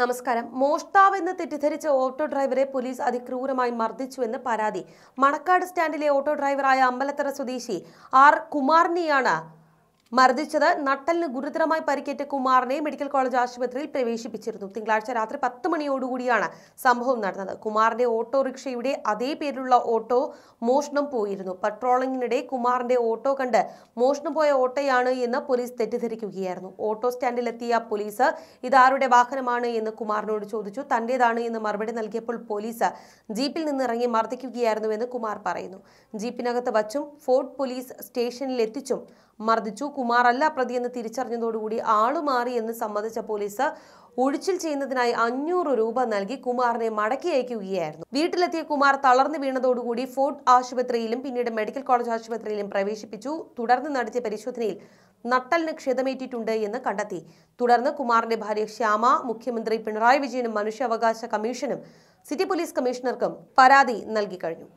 നമസ്കാരം മോഷ്ടാവ് എന്ന് തെറ്റിദ്ധരിച്ച ഓട്ടോ ഡ്രൈവറെ പോലീസ് അതിക്രൂരമായി മർദ്ദിച്ചുവെന്ന് പരാതി മണക്കാട് സ്റ്റാൻഡിലെ ഓട്ടോ ഡ്രൈവറായ അമ്പലത്തറ സ്വദേശി ആർ കുമാറിനെയാണ് മർദ്ദിച്ചത് നട്ടലിന് ഗുരുതരമായി പരിക്കേറ്റ കുമാറിനെ മെഡിക്കൽ കോളേജ് ആശുപത്രിയിൽ പ്രവേശിപ്പിച്ചിരുന്നു തിങ്കളാഴ്ച രാത്രി പത്ത് മണിയോടുകൂടിയാണ് സംഭവം നടന്നത് കുമാറിന്റെ ഓട്ടോറിക്ഷയുടെ അതേ പേരിലുള്ള ഓട്ടോ മോഷണം പോയിരുന്നു പട്രോളിംഗിനിടെ കുമാറിന്റെ ഓട്ടോ കണ്ട് മോഷണം പോയ ഓട്ടോയാണ് എന്ന് പോലീസ് തെറ്റിദ്ധരിക്കുകയായിരുന്നു ഓട്ടോ സ്റ്റാൻഡിലെത്തിയ പോലീസ് ഇതാരുടെ വാഹനമാണ് എന്ന് കുമാറിനോട് ചോദിച്ചു തന്റേതാണ് എന്ന് മറുപടി നൽകിയപ്പോൾ പോലീസ് ജീപ്പിൽ നിന്നിറങ്ങി മർദ്ദിക്കുകയായിരുന്നുവെന്ന് കുമാർ പറയുന്നു ജീപ്പിനകത്ത് വച്ചും ഫോർട്ട് പോലീസ് സ്റ്റേഷനിലെത്തിച്ചും മർദ്ദിച്ചു കുമാർ അല്ല പ്രതിയെന്ന് തിരിച്ചറിഞ്ഞതോടുകൂടി ആളുമാറി എന്ന് സമ്മതിച്ച പോലീസ് ഒഴിച്ചിൽ ചെയ്യുന്നതിനായി അഞ്ഞൂറ് രൂപ നൽകി കുമാറിനെ മടക്കി അയക്കുകയായിരുന്നു വീട്ടിലെത്തിയ കുമാർ തളർന്നു വീണതോടുകൂടി ഫോർട്ട് ആശുപത്രിയിലും പിന്നീട് മെഡിക്കൽ കോളേജ് ആശുപത്രിയിലും പ്രവേശിപ്പിച്ചു തുടർന്ന് നടത്തിയ പരിശോധനയിൽ നട്ടലിന് ക്ഷതമേറ്റിട്ടുണ്ട് എന്ന് കണ്ടെത്തി തുടർന്ന് കുമാറിന്റെ ഭാര്യ ശ്യാമ മുഖ്യമന്ത്രി പിണറായി വിജയനും മനുഷ്യാവകാശ കമ്മീഷനും സിറ്റി പോലീസ് കമ്മീഷണർക്കും പരാതി നൽകി കഴിഞ്ഞു